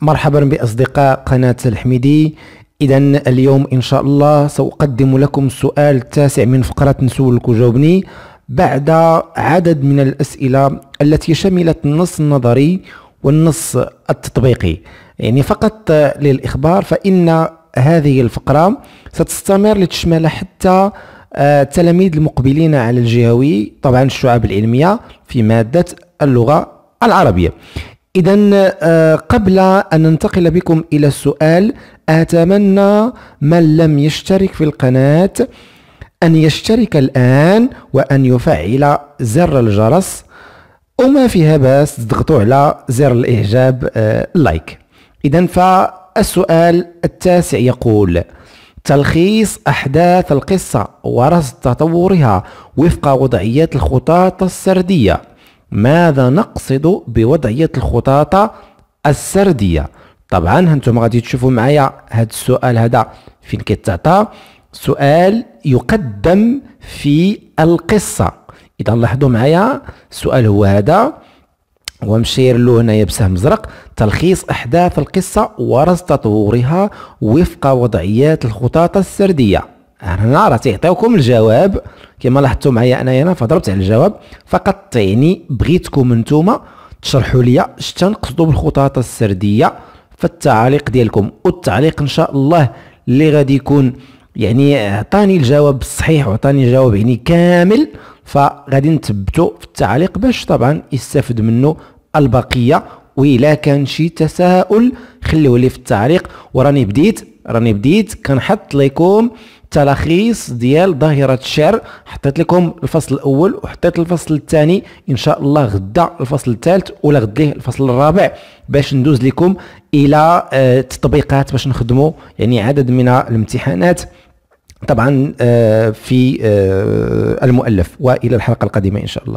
مرحبا باصدقاء قناه الحميدي اذا اليوم ان شاء الله ساقدم لكم السؤال التاسع من فقره نسولك وجاوبني بعد عدد من الاسئله التي شملت النص النظري والنص التطبيقي يعني فقط للاخبار فان هذه الفقره ستستمر لتشمل حتى التلاميذ آه، المقبلين على الجهوي طبعا الشعب العلميه في ماده اللغه العربيه إذا آه، قبل أن ننتقل بكم إلى السؤال أتمنى من لم يشترك في القناة أن يشترك الآن وأن يفعل زر الجرس وما فيها باس تضغطوا على زر الإعجاب لايك آه، إذا فالسؤال التاسع يقول تلخيص أحداث القصة ورصد تطورها وفق وضعيات الخطاط السردية ماذا نقصد بوضعيه الخطاطه السرديه طبعا هنتم غادي تشوفوا معايا هذا السؤال هذا فين كيتعطى سؤال يقدم في القصه اذا لاحظوا معايا السؤال هو هذا ومشير له هنايا بسهم زرق تلخيص احداث القصه ورصد تطورها وفق وضعيات الخطاطه السرديه هنا راه تيعطيوكم الجواب كما لاحظتوا معايا انايا انا فضربت على الجواب فقط يعني بغيتكم نتوما تشرحوا لي اش تنقصدوا بالخطاط السرديه في التعليق ديالكم والتعليق ان شاء الله اللي غادي يكون يعني عطاني الجواب الصحيح وعطاني الجواب يعني كامل فغادي نثبتو في التعليق باش طبعا يستافد منه البقيه وإلا كان شي تساؤل خليوه لي في التعليق وراني بديت راني بديت كنحط لكم تلخيص ديال ظاهرة الشعر حطيت لكم الفصل الأول وحطيت الفصل الثاني إن شاء الله غدا الفصل الثالث ولا غديه الفصل الرابع باش ندوز لكم إلى آه، التطبيقات باش نخدموا يعني عدد من الامتحانات طبعا آه، في آه، المؤلف والى الحلقه القادمه ان شاء الله